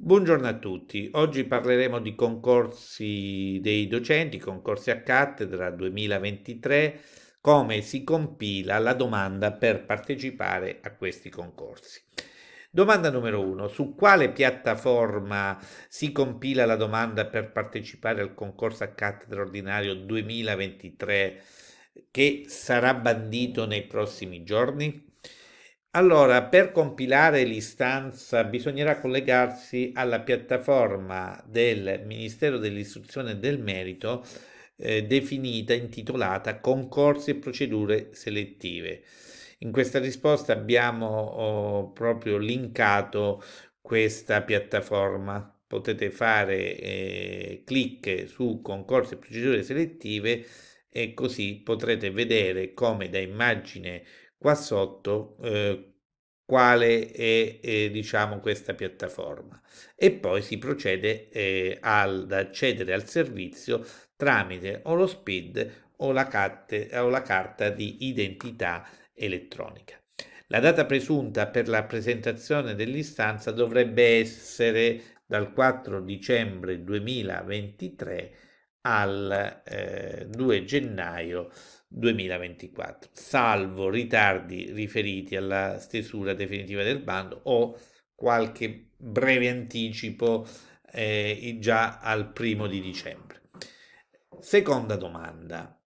Buongiorno a tutti, oggi parleremo di concorsi dei docenti, concorsi a cattedra 2023, come si compila la domanda per partecipare a questi concorsi. Domanda numero uno, su quale piattaforma si compila la domanda per partecipare al concorso a cattedra ordinario 2023 che sarà bandito nei prossimi giorni? Allora, per compilare l'istanza bisognerà collegarsi alla piattaforma del Ministero dell'Istruzione e del Merito eh, definita, intitolata Concorsi e procedure selettive. In questa risposta abbiamo oh, proprio linkato questa piattaforma. Potete fare eh, clic su concorsi e procedure selettive e così potrete vedere come da immagine qua sotto eh, quale è eh, diciamo, questa piattaforma e poi si procede eh, ad accedere al servizio tramite o lo SPID o la, carte, o la carta di identità elettronica. La data presunta per la presentazione dell'istanza dovrebbe essere dal 4 dicembre 2023 al eh, 2 gennaio 2024, salvo ritardi riferiti alla stesura definitiva del bando o qualche breve anticipo eh, già al primo di dicembre. Seconda domanda.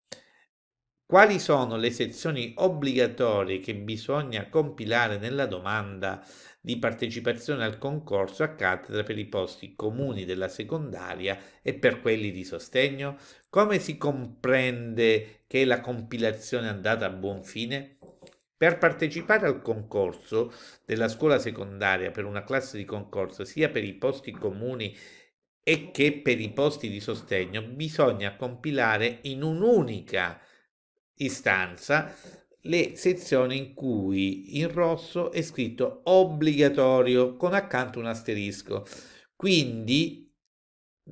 Quali sono le sezioni obbligatorie che bisogna compilare nella domanda di partecipazione al concorso a cattedra per i posti comuni della secondaria e per quelli di sostegno? Come si comprende che la compilazione è andata a buon fine? Per partecipare al concorso della scuola secondaria per una classe di concorso sia per i posti comuni e che per i posti di sostegno bisogna compilare in un'unica istanza le sezioni in cui in rosso è scritto obbligatorio con accanto un asterisco. Quindi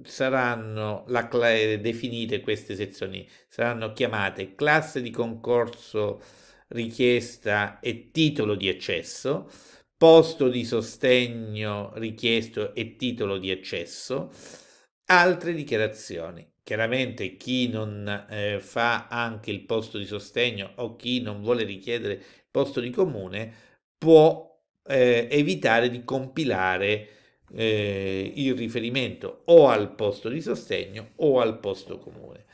saranno la, eh, definite queste sezioni, saranno chiamate classe di concorso richiesta e titolo di accesso, posto di sostegno richiesto e titolo di accesso, altre dichiarazioni. Chiaramente chi non eh, fa anche il posto di sostegno o chi non vuole richiedere il posto di comune può eh, evitare di compilare eh, il riferimento o al posto di sostegno o al posto comune.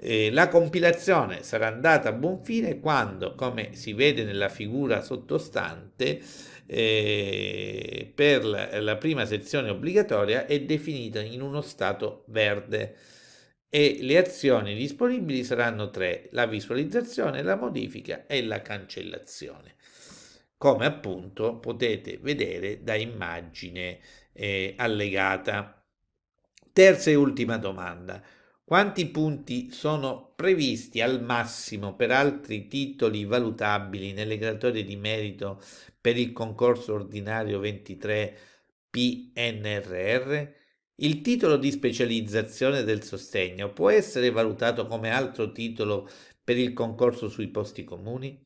Eh, la compilazione sarà andata a buon fine quando, come si vede nella figura sottostante, eh, per la, la prima sezione obbligatoria è definita in uno stato verde e le azioni disponibili saranno tre, la visualizzazione, la modifica e la cancellazione, come appunto potete vedere da immagine eh, allegata. Terza e ultima domanda. Quanti punti sono previsti al massimo per altri titoli valutabili nelle graduatorie di merito per il concorso ordinario 23 PNRR? Il titolo di specializzazione del sostegno può essere valutato come altro titolo per il concorso sui posti comuni?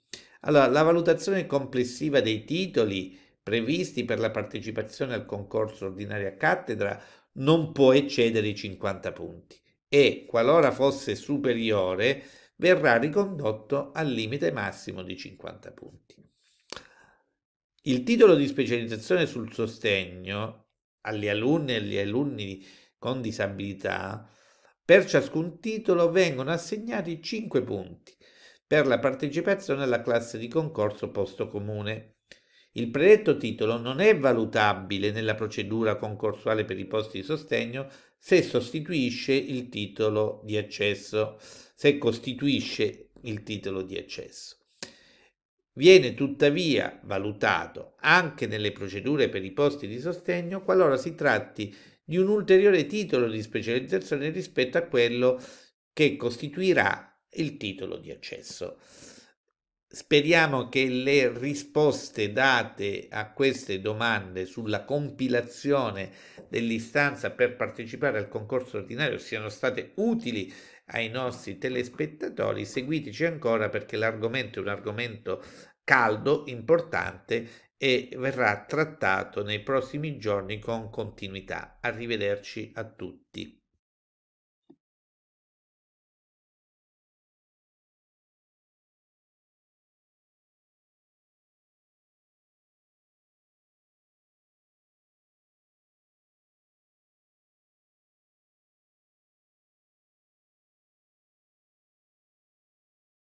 Allora, la valutazione complessiva dei titoli previsti per la partecipazione al concorso ordinaria cattedra non può eccedere i 50 punti e, qualora fosse superiore, verrà ricondotto al limite massimo di 50 punti. Il titolo di specializzazione sul sostegno alle alunne e agli alunni con disabilità, per ciascun titolo vengono assegnati 5 punti per la partecipazione alla classe di concorso posto comune. Il predetto titolo non è valutabile nella procedura concorsuale per i posti di sostegno se sostituisce il titolo di accesso, se costituisce il titolo di accesso. Viene tuttavia valutato anche nelle procedure per i posti di sostegno qualora si tratti di un ulteriore titolo di specializzazione rispetto a quello che costituirà il titolo di accesso. Speriamo che le risposte date a queste domande sulla compilazione dell'istanza per partecipare al concorso ordinario siano state utili ai nostri telespettatori, seguiteci ancora perché l'argomento è un argomento caldo, importante e verrà trattato nei prossimi giorni con continuità. Arrivederci a tutti.